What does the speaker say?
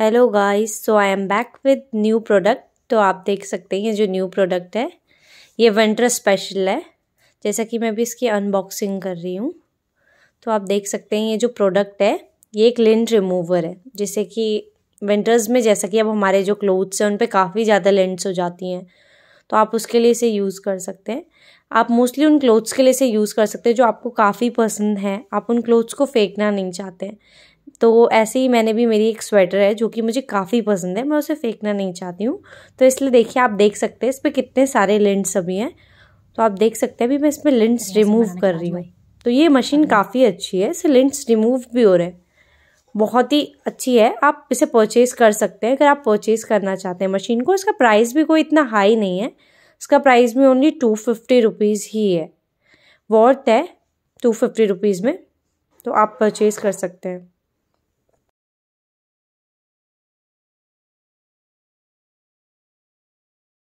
hello guys so I am back with new product तो आप देख सकते हैं ये जो न्यू प्रोडक्ट है ये विंटर स्पेशल है जैसा कि मैं अभी इसकी अनबॉक्सिंग कर रही हूँ तो आप देख सकते हैं ये जो प्रोडक्ट है ये एक लिंट रिमूवर है जैसे कि विंटर्स में जैसा कि अब हमारे जो क्लोथ्स हैं उन पर काफ़ी ज़्यादा लेंट्स हो जाती हैं तो आप उसके लिए इसे यूज़ कर सकते हैं आप मोस्टली उन क्लोथ्स के लिए इसे यूज़ कर सकते हैं जो आपको काफ़ी पसंद हैं आप उन क्लोथ्स को फेंकना नहीं चाहते तो ऐसे ही मैंने भी मेरी एक स्वेटर है जो कि मुझे काफ़ी पसंद है मैं उसे फेंकना नहीं चाहती हूँ तो इसलिए देखिए आप देख सकते हैं इस पर कितने सारे लिंट्स अभी हैं तो आप देख सकते हैं अभी मैं इसमें लिंट्स रिमूव कर रही हूँ तो ये मशीन काफ़ी अच्छी है इससे लिंट्स रिमूव भी हो रहे हैं बहुत ही अच्छी है आप इसे परचेज़ कर सकते हैं अगर आप परचेज़ करना चाहते हैं मशीन को इसका प्राइस भी कोई इतना हाई नहीं है इसका प्राइस भी ओनली टू फिफ्टी रुपीज़ ही है वर्थ है टू फिफ्टी रुपीज़ में तो आप परचेज़ कर सकते हैं